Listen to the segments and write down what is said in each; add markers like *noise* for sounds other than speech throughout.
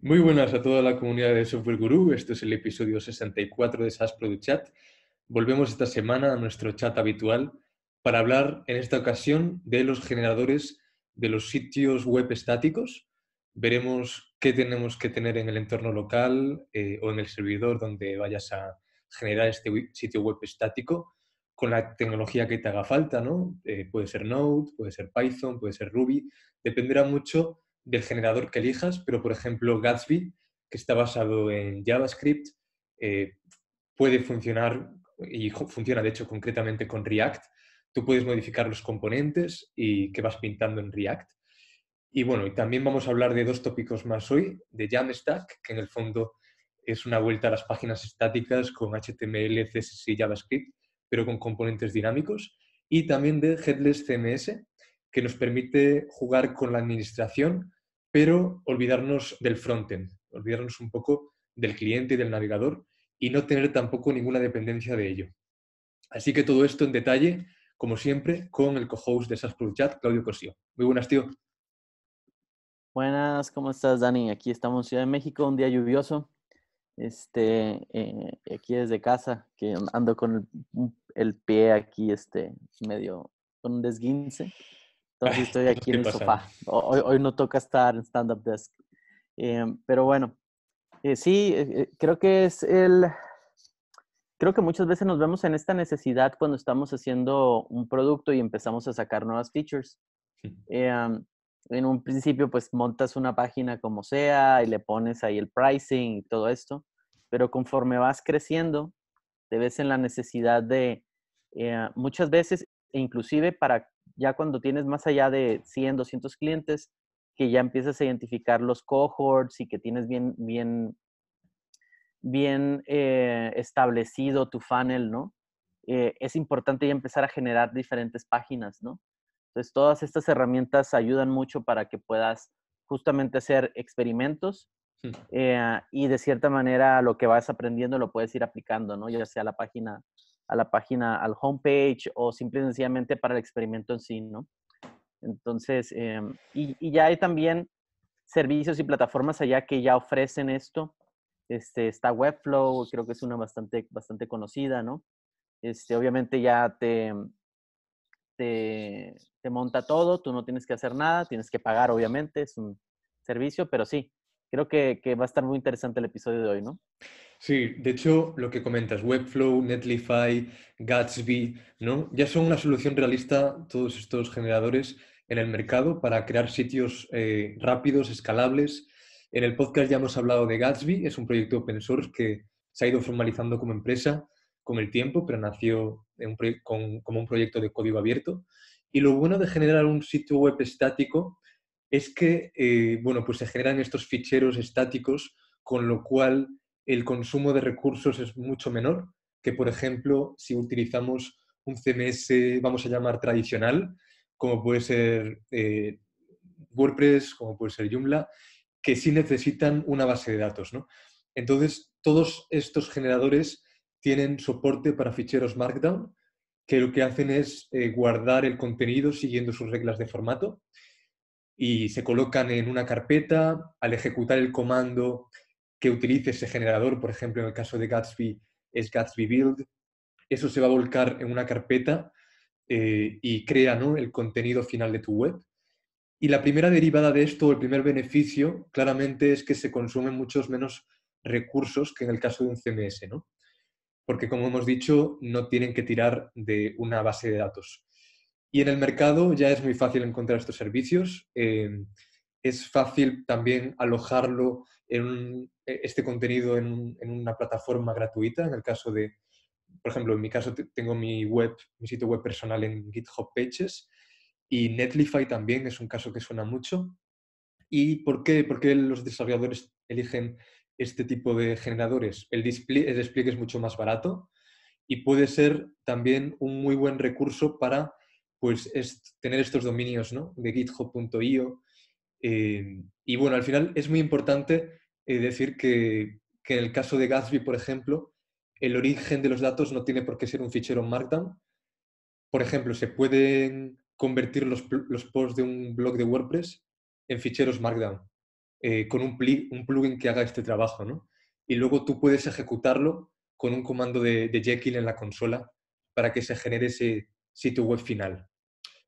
Muy buenas a toda la comunidad de Software Guru. Este es el episodio 64 de SAS Product Chat. Volvemos esta semana a nuestro chat habitual para hablar en esta ocasión de los generadores de los sitios web estáticos. Veremos qué tenemos que tener en el entorno local eh, o en el servidor donde vayas a generar este sitio web estático con la tecnología que te haga falta, ¿no? Eh, puede ser Node, puede ser Python, puede ser Ruby. Dependerá mucho del generador que elijas, pero por ejemplo Gatsby, que está basado en JavaScript, eh, puede funcionar y funciona de hecho concretamente con React. Tú puedes modificar los componentes y que vas pintando en React. Y bueno, y también vamos a hablar de dos tópicos más hoy, de Jamstack, que en el fondo es una vuelta a las páginas estáticas con HTML, CSS y JavaScript, pero con componentes dinámicos, y también de Headless CMS, que nos permite jugar con la administración pero olvidarnos del frontend, olvidarnos un poco del cliente y del navegador y no tener tampoco ninguna dependencia de ello. Así que todo esto en detalle, como siempre, con el co-host de SAS Chat, Claudio Cosío. Muy buenas, tío. Buenas, ¿cómo estás, Dani? Aquí estamos en Ciudad de México, un día lluvioso. Este, eh, aquí desde casa, que ando con el, el, pie aquí, este, medio con un desguince. Entonces *laughs* estoy aquí en el sofá. Hoy, no toca estar en stand-up desk. Em, pero bueno, eh, sí, eh, eh, creo que es el... Creo que muchas veces nos vemos en esta necesidad cuando estamos haciendo un producto y empezamos a sacar nuevas features. Em, en un principio, pues montas una página como sea y le pones ahí el pricing y todo esto, pero conforme vas creciendo, te ves en la necesidad de muchas veces, inclusive para ya cuando tienes más allá de 100, 200 clientes, que ya empiezas a identificar los cohorts y que tienes bien, bien, bien eh, establecido tu funnel, ¿no? Eh, es importante ya empezar a generar diferentes páginas, ¿no? Entonces, todas estas herramientas ayudan mucho para que puedas justamente hacer experimentos hmm. eh, y de cierta manera lo que vas aprendiendo lo puedes ir aplicando, ¿no? Ya sea la página a la página, al homepage o simple y sencillamente para el experimento en sí, ¿no? Entonces, em, y, ya hay también servicios y plataformas allá que ya ofrecen esto. Este, está Webflow, creo que es una bastante, bastante conocida, ¿no? Este, obviamente ya te, te, monta todo, tú no tienes que hacer nada, tienes que pagar, obviamente, es un servicio, pero sí, creo que va a estar muy interesante el episodio de hoy, ¿no? Sí, de hecho, lo que comentas, Webflow, Netlify, Gatsby, ¿no? Ya son una solución realista todos estos generadores en el mercado para crear sitios eh, rápidos, escalables. En el podcast ya hemos hablado de Gatsby, es un proyecto open source que se ha ido formalizando como empresa con el tiempo, pero nació como un proyecto de código abierto. Y lo bueno de generar un sitio web estático es que, eh, bueno, pues se generan estos ficheros estáticos, con lo cual el consumo de recursos es mucho menor que, por ejemplo, si utilizamos un CMS, vamos a llamar tradicional, como puede ser eh, WordPress, como puede ser Joomla, que sí necesitan una base de datos. Entonces, todos estos generadores tienen soporte para ficheros Markdown, que lo que hacen es eh, guardar el contenido siguiendo sus reglas de formato y se colocan en una carpeta. Al ejecutar el comando, que utilice ese generador, por ejemplo, en el caso de Gatsby es Gatsby Build, eso se va a volcar en una carpeta eh, y crea el contenido final de tu web. Y la primera derivada de esto, el primer beneficio, claramente es que se consumen muchos menos recursos que en el caso de un CMS, ¿no? Porque, como hemos dicho, no tienen que tirar de una base de datos. Y en el mercado ya es muy fácil encontrar estos servicios. Eh, es fácil también alojarlo e, este contenido en, una plataforma gratuita. En el caso de, por ejemplo, en mi caso tengo mi web, mi sitio web personal en GitHub Pages y Netlify también es un caso que suena mucho. ¿Y por qué, los desarrolladores eligen este tipo de generadores? El despliegue, es mucho más barato y puede ser también un muy buen recurso para pues, tener estos dominios ¿no? de github.io eh, y bueno, al final es muy importante eh, decir que, en el caso de Gatsby, por ejemplo, el origen de los datos no tiene por qué ser un fichero Markdown. Por ejemplo, se pueden convertir los, posts de un blog de WordPress en ficheros Markdown eh, con un, un, plugin que haga este trabajo, Y luego tú puedes ejecutarlo con un comando de, de Jekyll en la consola para que se genere ese sitio web final.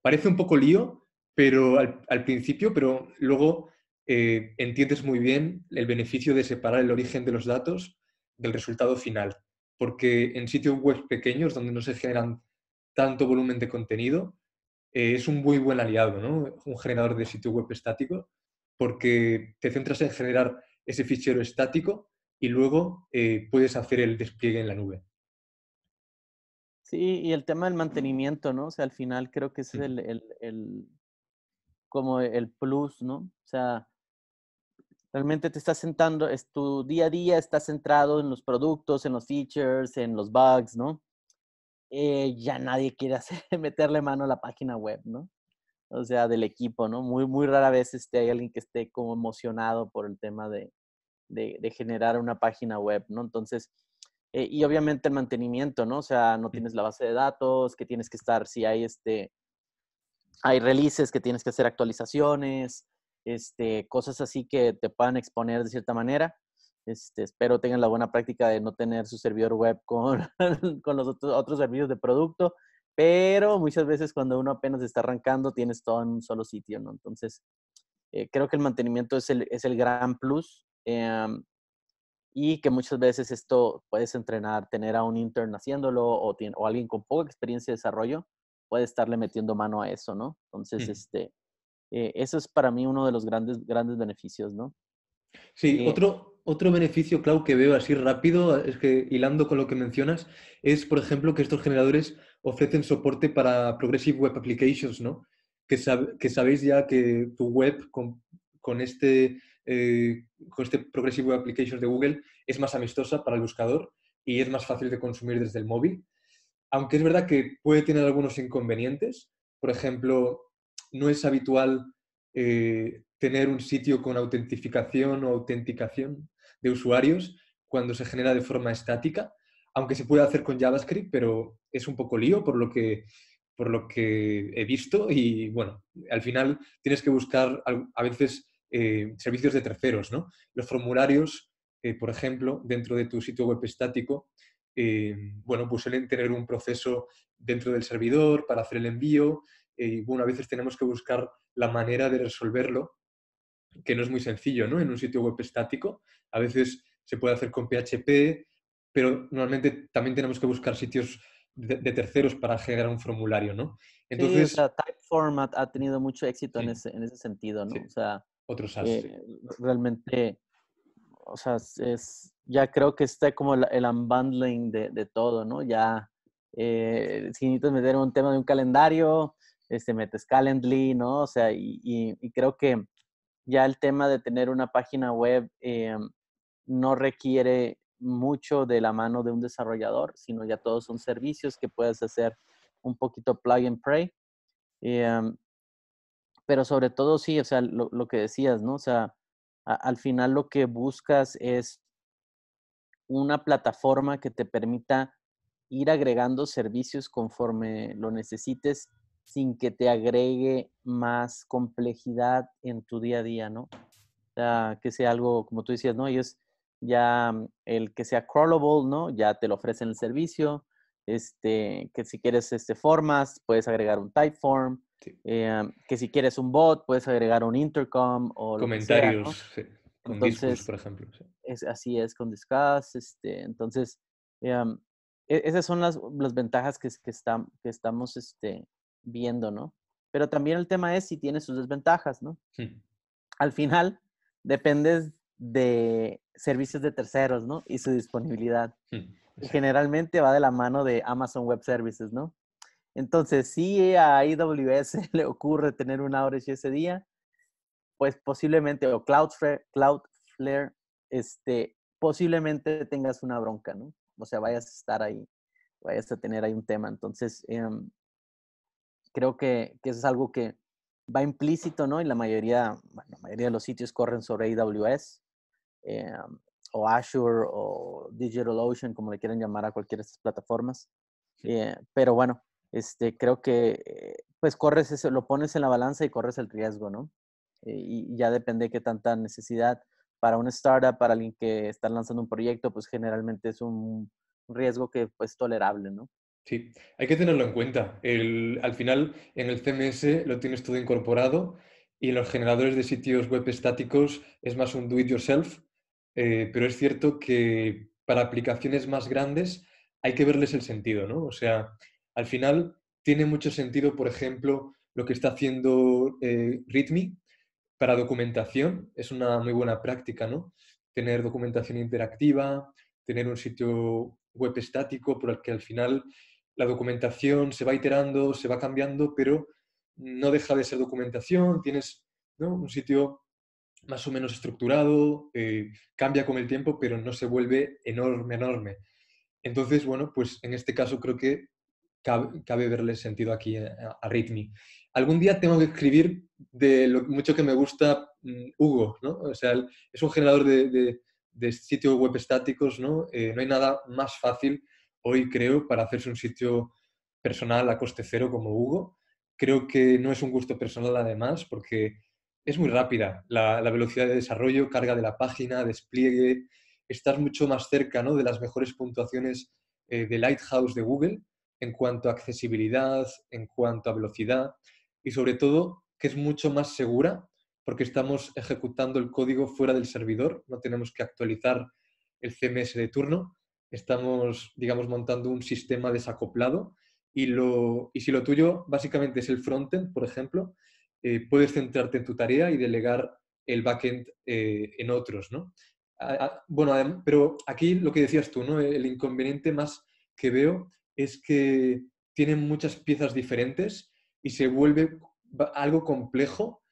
Parece un poco lío, pero al, principio, pero luego eh, entiendes muy bien el beneficio de separar el origen de los datos del resultado final, porque en sitios web pequeños donde no se generan tanto volumen de contenido, eh, es un muy buen aliado, ¿no? Un generador de sitio web estático, porque te centras en generar ese fichero estático y luego eh, puedes hacer el despliegue en la nube. Sí, y el tema del mantenimiento, ¿no? O sea, al final creo que es el, como el plus, ¿no? O sea, realmente te estás sentando, es tu día a día está centrado en los productos, en los features, en los bugs, ¿no? Eh, ya nadie quiere hacer, *laughs* meterle mano a la página web, ¿no? O sea, del equipo, ¿no? Muy, muy rara vez este, hay alguien que esté como emocionado por el tema de, de, de generar una página web, ¿no? Entonces, eh, y obviamente el mantenimiento, ¿no? O sea, no tienes la base de datos, que tienes que estar, si hay este, hay releases que tienes que hacer actualizaciones, este, cosas así que te puedan exponer de cierta manera. Este, espero tengan la buena práctica de no tener su servidor web con, *laughs* con los otros, otros servicios de producto, pero muchas veces cuando uno apenas está arrancando tienes todo en un solo sitio, ¿no? Entonces, eh, creo que el mantenimiento es el, es el gran plus em, y que muchas veces esto puedes entrenar, tener a un intern haciéndolo o, o alguien con poca experiencia de desarrollo puede estarle metiendo mano a eso, ¿no? Entonces, este, eh, eso es para mí uno de los grandes, grandes beneficios, ¿no? Sí, eh, otro, otro beneficio, Clau, que veo así rápido, es que hilando con lo que mencionas, es, por ejemplo, que estos generadores ofrecen soporte para Progressive Web Applications, ¿no? Que, sabéis ya que tu web con, este, eh, con este Progressive Web Applications de Google es más amistosa para el buscador y es más fácil de consumir desde el móvil aunque es verdad que puede tener algunos inconvenientes. Por ejemplo, no es habitual eh, tener un sitio con autentificación o autenticación de usuarios cuando se genera de forma estática, aunque se puede hacer con JavaScript, pero es un poco lío por lo que, por lo que he visto y bueno, al final tienes que buscar a veces eh, servicios de terceros, ¿no? Los formularios, eh, por ejemplo, dentro de tu sitio web estático, eh, bueno, pues suelen tener un proceso dentro del servidor para hacer el envío eh, y, bueno, a veces tenemos que buscar la manera de resolverlo, que no es muy sencillo, ¿no? En un sitio web estático, a veces se puede hacer con PHP, pero normalmente también tenemos que buscar sitios de, terceros para generar un formulario, ¿no? Entonces, ha, tenido mucho éxito en, ese, sentido, ¿no? O sea, Otros eh, realmente o sea, es, ya creo que está como el unbundling de, de todo, ¿no? Ya, eh, si necesitas meter un tema de un calendario, este, metes Calendly, ¿no? O sea, y, creo que ya el tema de tener una página web eh, no requiere mucho de la mano de un desarrollador, sino ya todos son servicios que puedes hacer un poquito plug and play. Eh, pero sobre todo sí, o sea, lo, lo que decías, ¿no? O sea, al final lo que buscas es una plataforma que te permita ir agregando servicios conforme lo necesites sin que te agregue más complejidad en tu día a día, ¿no? O sea, que sea algo, como tú decías, ¿no? es ya, mm, el que sea crawlable, ¿no? Ya te lo ofrecen el servicio, este, que si quieres este, formas, puedes agregar un typeform, eh, que si quieres un bot, puedes agregar un intercom o comentarios. Con entonces, por ejemplo. Es, así es, con Discuss. Este, entonces, eh, e, esas son las, ventajas que, que, que estamos este, viendo, ¿no? Pero también el tema es si tiene sus desventajas, ¿no? Hmm. Al final, dependes de servicios de terceros, ¿no? Y su disponibilidad. Hmm, generalmente va de la mano de Amazon Web Services, ¿no? Entonces, si a AWS *laughs* le ocurre tener una outage ese día, pues posiblemente, o Cloudflare, Cloudflare este, posiblemente tengas una bronca, ¿no? O sea, vayas a estar ahí, vayas a tener ahí un tema. Entonces, em, creo que, eso es algo que va implícito, ¿no? Y la mayoría, bueno, la mayoría de los sitios corren sobre AWS em, o Azure o DigitalOcean, como le quieran llamar a cualquiera de estas plataformas. Eh, pero bueno, este, creo que eh, pues corres eso, lo pones en la balanza y corres el riesgo, ¿no? Eh, y, ya depende de qué tanta necesidad. Para una startup, para alguien que está lanzando un proyecto, pues generalmente es un riesgo que pues, tolerable, ¿no? Sí, hay que tenerlo en cuenta. al final, en el CMS lo tienes todo incorporado y los generadores de sitios web estáticos es más un do it yourself, eh, pero es cierto que para aplicaciones más grandes hay que verles el sentido, ¿no? O sea, al final tiene mucho sentido, por ejemplo, lo que está haciendo eh, para documentación. Es una muy buena práctica, ¿no? Tener documentación interactiva, tener un sitio web estático por el que al final la documentación se va iterando, se va cambiando, pero no deja de ser documentación, tienes un sitio más o menos estructurado, eh, cambia con el tiempo, pero no se vuelve enorme, enorme. Entonces, bueno, pues en este caso creo que cabe, verle sentido aquí eh, a, Ritmi. Algún día tengo que escribir de lo mucho que me gusta mm, Hugo, ¿no? O sea, es un generador de, sitios web estáticos, ¿no? Eh, no hay nada más fácil hoy, creo, para hacerse un sitio personal a coste cero como Hugo. Creo que no es un gusto personal además, porque es muy rápida la, velocidad de desarrollo, carga de la página, despliegue. Estás mucho más cerca de las mejores puntuaciones eh, de Lighthouse de Google en cuanto a accesibilidad, en cuanto a velocidad y sobre todo que es mucho más segura porque estamos ejecutando el código fuera del servidor, no tenemos que actualizar el CMS de turno, estamos, digamos, montando un sistema desacoplado y, lo, y si lo tuyo básicamente es el frontend, por ejemplo, eh, puedes centrarte en tu tarea y delegar el backend eh, en otros, ¿no? bueno, pero aquí lo que decías tú, ¿no? El inconveniente más que veo es que tienen muchas piezas diferentes y se vuelve algo complejo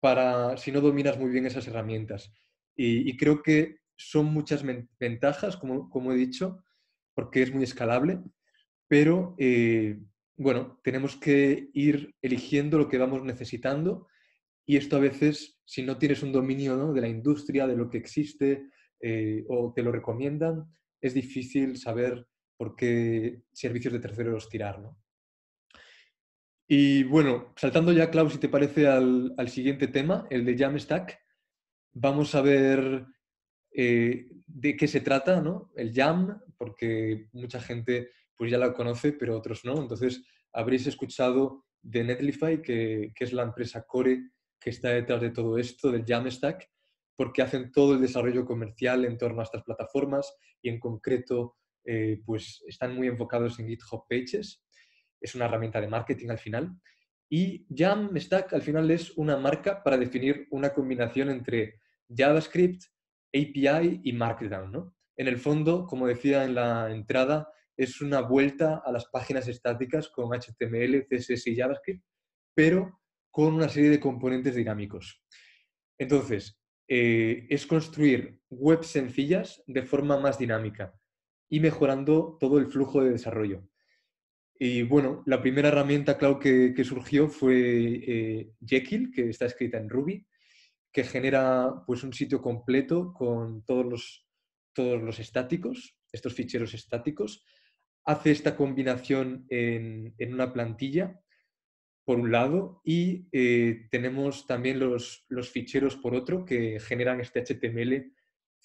para si no dominas muy bien esas herramientas. Y, creo que son muchas ventajas, como, como, he dicho, porque es muy escalable, pero eh, bueno, tenemos que ir eligiendo lo que vamos necesitando y esto a veces, si no tienes un dominio de la industria, de lo que existe eh, o te lo recomiendan, es difícil saber por qué servicios de terceros tirar, ¿no? Y bueno, saltando ya, Klaus, si te parece, al, siguiente tema, el de Jamstack, vamos a ver eh, de qué se trata, ¿no? El Jam, porque mucha gente pues ya la conoce, pero otros no. Entonces, habréis escuchado de Netlify, que, que es la empresa core que está detrás de todo esto, del Jamstack, porque hacen todo el desarrollo comercial en torno a estas plataformas y en concreto eh, pues están muy enfocados en GitHub Pages, es una herramienta de marketing al final, y Jamstack al final es una marca para definir una combinación entre JavaScript, API y Markdown. ¿no? En el fondo, como decía en la entrada, es una vuelta a las páginas estáticas con HTML, CSS y JavaScript, pero con una serie de componentes dinámicos. Entonces, eh, es construir webs sencillas de forma más dinámica y mejorando todo el flujo de desarrollo. Y bueno, la primera herramienta, claro, que, surgió fue eh, Jekyll, que está escrita en Ruby, que genera pues, un sitio completo con todos los, todos los estáticos, estos ficheros estáticos. Hace esta combinación en, en una plantilla, por un lado, y eh, tenemos también los, los ficheros, por otro, que generan este HTML,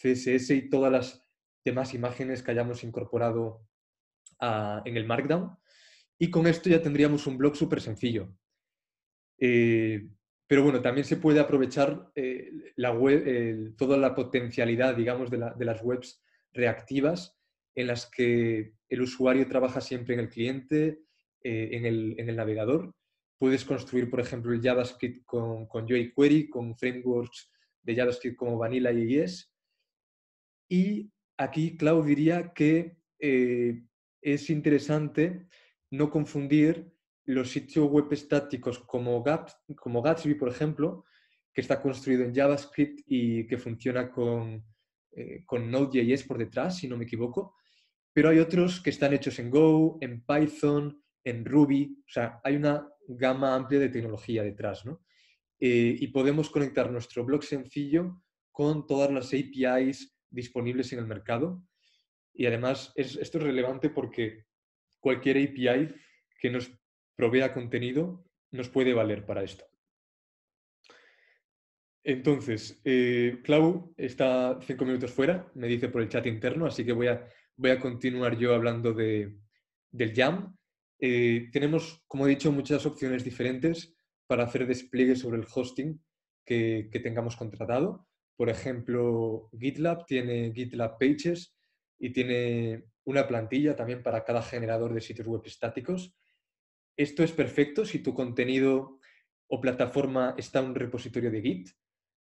CSS y todas las más imágenes que hayamos incorporado ah, en el Markdown. Y con esto ya tendríamos un blog súper sencillo. Eh, pero bueno, también se puede aprovechar eh, la web, toda la potencialidad, digamos, de, las webs reactivas en las que el usuario trabaja siempre en el cliente, eh, en el, navegador. Puedes construir, por ejemplo, el JavaScript con, con jQuery, con frameworks de JavaScript como Vanilla y JS. Y aquí, Clau diría que eh, es interesante no confundir los sitios web estáticos como, Gatsby, por ejemplo, que está construido en JavaScript y que funciona eh, con, Node.js por detrás, si no me equivoco, pero hay otros que están hechos en Go, en Python, en Ruby, o sea, hay una gama amplia de tecnología detrás, ¿no? Eh, y podemos conectar nuestro blog sencillo con todas las APIs disponibles en el mercado. Y además esto es relevante porque cualquier API que nos provea contenido nos puede valer para esto. Entonces, eh, Clau está cinco minutos fuera, me dice por el chat interno, así que voy a, voy a continuar yo hablando del Jam. Eh, tenemos, como he dicho, muchas opciones diferentes para hacer despliegue sobre el hosting que tengamos contratado. Por ejemplo, GitLab tiene GitLab Pages y tiene una plantilla también para cada generador de sitios web estáticos. Esto es perfecto si tu contenido o plataforma está en un repositorio de Git,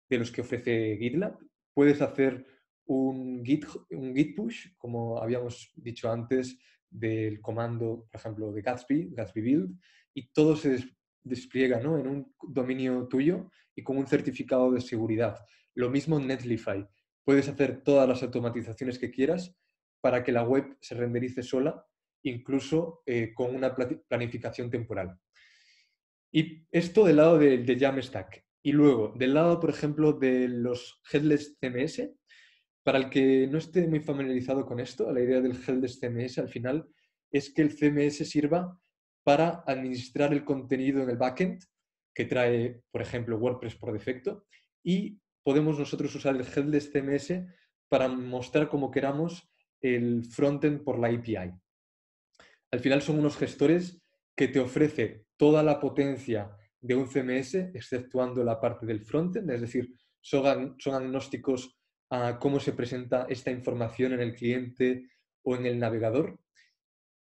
de los que ofrece GitLab. Puedes hacer un Git, un Git push, como habíamos dicho antes, del comando, por ejemplo, de Gatsby, Gatsby build, y todo se despliega en un dominio tuyo y con un certificado de seguridad. Lo mismo en Netlify. Puedes hacer todas las automatizaciones que quieras para que la web se renderice sola, incluso eh, con una planificación temporal. Y esto del lado de, de Jamstack. Y luego, del lado, por ejemplo, de los headless CMS, para el que no esté muy familiarizado con esto, la idea del headless CMS al final es que el CMS sirva para administrar el contenido en el backend que trae, por ejemplo, WordPress por defecto y podemos nosotros usar el headless CMS para mostrar como queramos el frontend por la API. Al final son unos gestores que te ofrece toda la potencia de un CMS, exceptuando la parte del frontend, es decir, son, agnósticos a cómo se presenta esta información en el cliente o en el navegador.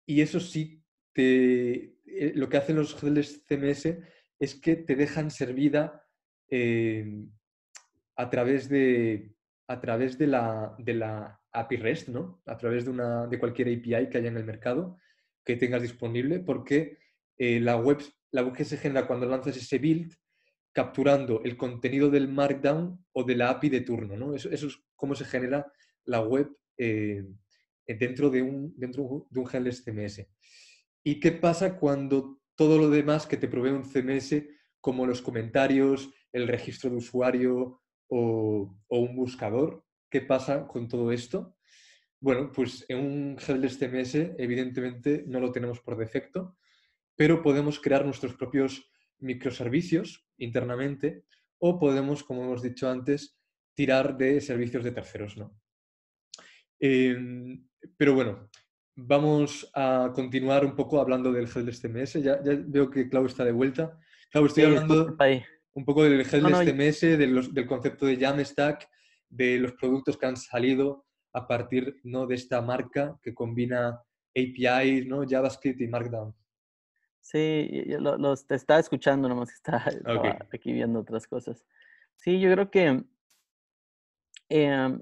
Y eso sí, te, eh, lo que hacen los headless CMS es que te dejan servida eh, a través de, a través de, la, de la API REST, ¿no? a través de, una, de cualquier API que haya en el mercado que tengas disponible, porque eh, la, web, la web se genera cuando lanzas ese build capturando el contenido del Markdown o de la API de turno. Eso, es cómo se genera la web eh, dentro, de un, dentro de un CMS. ¿Y qué pasa cuando todo lo demás que te provee un CMS, como los comentarios, el registro de usuario, o, un buscador. ¿Qué pasa con todo esto? Bueno, pues en un GEL evidentemente no lo tenemos por defecto, pero podemos crear nuestros propios microservicios internamente o podemos, como hemos dicho antes, tirar de servicios de terceros. ¿no? Em, pero bueno, vamos a continuar un poco hablando del headless Ya, ya veo que Clau está de vuelta. Clau, estoy hablando un poco del ejemplo este eh, de este mes, del concepto de Jamstack, de los productos que han salido a partir ¿no? de esta marca que combina APIs, ¿no? JavaScript y Markdown. Sí, lo, lo, te estaba escuchando, nomás está *laughs* aquí viendo otras cosas. Sí, yo creo que em,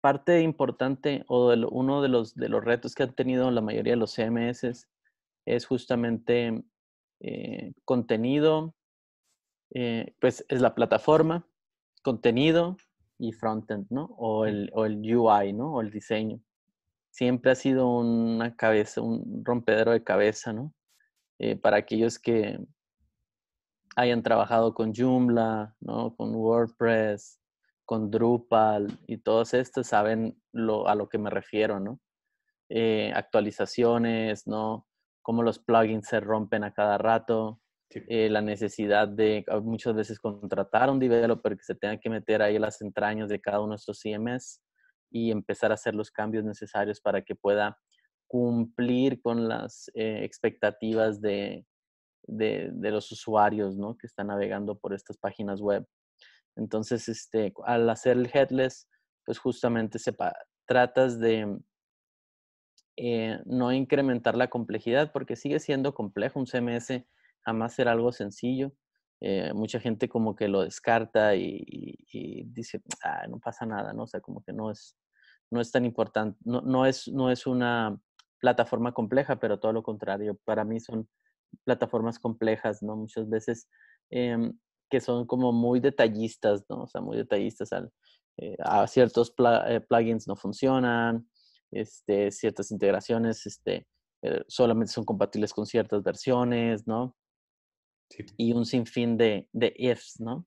parte importante o uno de los, de los retos que han tenido la mayoría de los CMS es justamente eh, contenido eh, pues es la plataforma, contenido y frontend, ¿no? O el, UI, ¿no? O el diseño. Siempre ha sido una cabeza, un rompedero de cabeza, ¿no? Eh, para aquellos que hayan trabajado con Joomla, ¿no? Con WordPress, con Drupal y todos estos saben lo, a lo que me refiero, ¿no? Eh, actualizaciones, ¿no? Cómo los plugins se rompen a cada rato, eh, la necesidad de ah, muchas veces contratar a un developer que se tenga que meter ahí las entrañas de cada uno de estos CMS y empezar a hacer los cambios necesarios para que pueda cumplir con las eh, expectativas de, de, los usuarios ¿no? que están navegando por estas páginas web. Entonces, este, al hacer el headless, pues justamente se tratas de eh, no incrementar la complejidad porque sigue siendo complejo un CMS más ser algo sencillo. Eh, mucha gente como que lo descarta y, dice, ah, no pasa nada, ¿no? O sea, como que no es, no es tan importante, no, no, es, no es una plataforma compleja, pero todo lo contrario, para mí son plataformas complejas, ¿no? Muchas veces em, que son como muy detallistas, ¿no? O sea, muy detallistas al, eh, a ciertos eh, plugins no funcionan, este, ciertas integraciones este, solamente son compatibles con ciertas versiones, ¿no? y un sinfín de, de ifs, ¿no?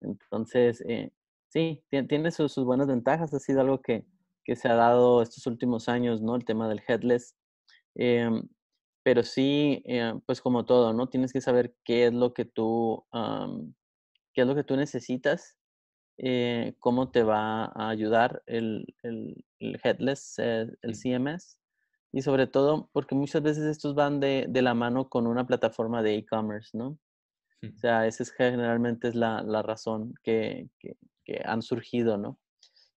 Entonces, eh, sí, tiene sus, sus, buenas ventajas, ha sido algo que, que, se ha dado estos últimos años, ¿no? El tema del headless. Em, pero sí, eh, pues como todo, ¿no? Tienes que saber qué es lo que tú, qué es lo que tú necesitas, eh, cómo te va a ayudar el, el headless, el CMS. Y sobre todo porque muchas veces estos van de, de la mano con una plataforma de e-commerce, ¿no? O sea, esa es generalmente es la, la razón que, han surgido, ¿no?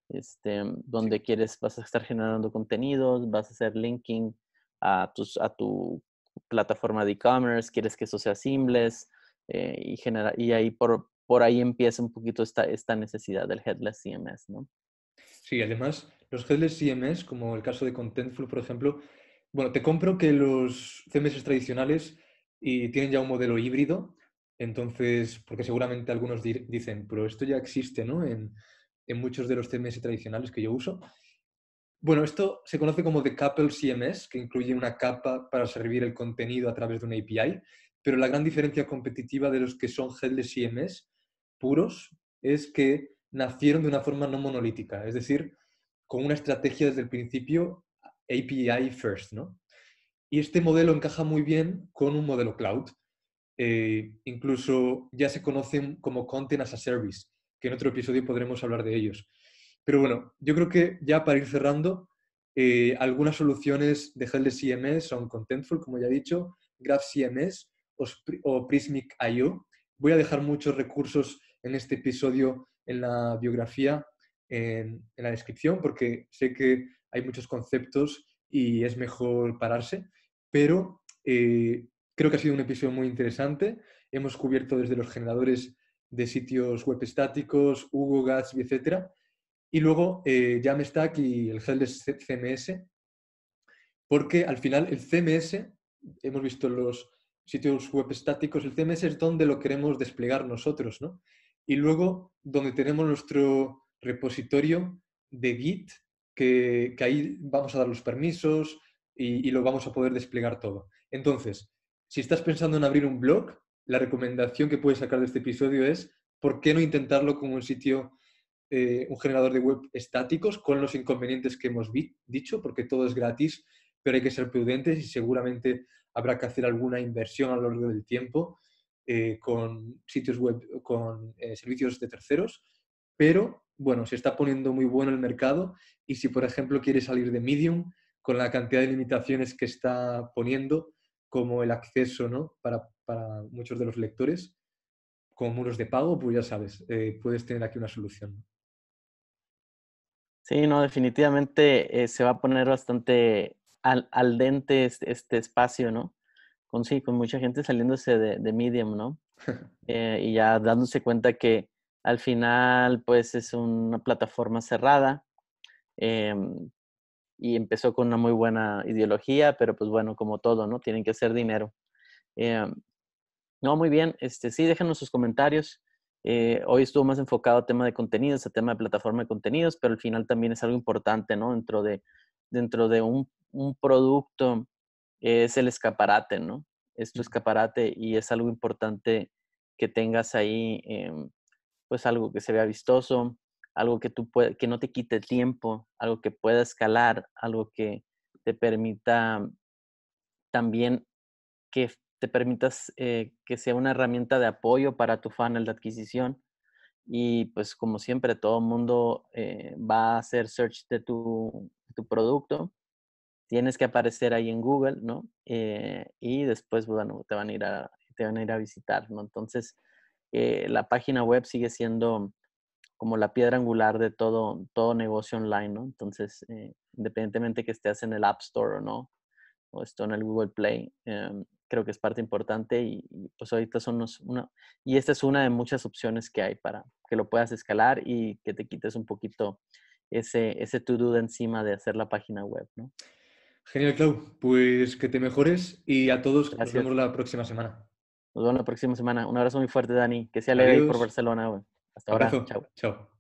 Este, donde quieres, vas a estar generando contenidos, vas a hacer linking a, tus, a tu plataforma de e-commerce, quieres que eso sea simples eh, y, genera, y ahí por, por ahí empieza un poquito esta, esta necesidad del headless CMS, ¿no? Sí, además los headless CMS, como el caso de Contentful, por ejemplo, bueno, te compro que los CMS tradicionales y tienen ya un modelo híbrido, entonces, porque seguramente algunos dicen, pero esto ya existe, ¿no? En, muchos de los CMS tradicionales que yo uso. Bueno, esto se conoce como The Couple CMS, que incluye una capa para servir el contenido a través de una API, pero la gran diferencia competitiva de los que son headless CMS puros es que nacieron de una forma no monolítica, es decir, con una estrategia desde el principio API first, ¿no? Y este modelo encaja muy bien con un modelo cloud. Eh, incluso ya se conocen como Content as a Service, que en otro episodio podremos hablar de ellos. Pero bueno, yo creo que ya para ir cerrando, eh, algunas soluciones de de CMS son Contentful, como ya he dicho, Graph CMS o Prismic IO. Voy a dejar muchos recursos en este episodio en la biografía en, la descripción porque sé que hay muchos conceptos y es mejor pararse, pero eh, creo que ha sido un episodio muy interesante. Hemos cubierto desde los generadores de sitios web estáticos, Hugo, Gatsby, etc. Y luego eh, Jamstack y el headless CMS, porque al final el CMS, hemos visto los sitios web estáticos, el CMS es donde lo queremos desplegar nosotros, ¿no? Y luego donde tenemos nuestro repositorio de Git, que, ahí vamos a dar los permisos y, lo vamos a poder desplegar todo. Entonces, si estás pensando en abrir un blog, la recomendación que puedes sacar de este episodio es, ¿por qué no intentarlo como un sitio, eh, un generador de web estáticos con los inconvenientes que hemos dicho, porque todo es gratis, pero hay que ser prudentes y seguramente habrá que hacer alguna inversión a lo largo del tiempo eh, con sitios web, con eh, servicios de terceros pero bueno, se está poniendo muy bueno el mercado y si, por ejemplo, quiere salir de Medium, con la cantidad de limitaciones que está poniendo, como el acceso ¿no? para, muchos de los lectores, con muros de pago, pues ya sabes, eh, puedes tener aquí una solución. Sí, no, definitivamente eh, se va a poner bastante al, dente este, este, espacio, ¿no? Con sí, con mucha gente saliéndose de, Medium, ¿no? *laughs* Eh, y ya dándose cuenta que al final, pues es una plataforma cerrada em, y empezó con una muy buena ideología, pero pues bueno, como todo, ¿no? Tienen que hacer dinero. Em, no, muy bien. Este, sí, déjenos sus comentarios. Eh, hoy estuvo más enfocado a tema de contenidos, a tema de plataforma de contenidos, pero al final también es algo importante, ¿no? Dentro de, dentro de un, producto es el escaparate, ¿no? Es tu escaparate y es algo importante que tengas ahí em, pues algo que se vea vistoso, algo que, tú que no te quite tiempo, algo que pueda escalar, algo que te permita también que te permitas eh, que sea una herramienta de apoyo para tu funnel de adquisición. Y pues como siempre, todo el mundo eh, va a hacer search de tu, producto. Tienes que aparecer ahí en Google, ¿no? Eh, y después, pues, bueno, te van a ir a, te van a, ir a visitar, ¿no? Entonces, eh, la página web sigue siendo como la piedra angular de todo, todo negocio online, ¿no? Entonces, eh, independientemente que estés en el App Store o no, o esto en el Google Play, em, creo que es parte importante y, pues ahorita son y esta es una de muchas opciones que hay para que lo puedas escalar y que te quites un poquito ese, ese to-do encima de hacer la página web, ¿no? Genial, Clau. Pues que te mejores y a todos nos vemos la próxima semana. Nos vemos la próxima semana. Un abrazo muy fuerte, Dani. Que sea leve por Barcelona, Hasta ahora.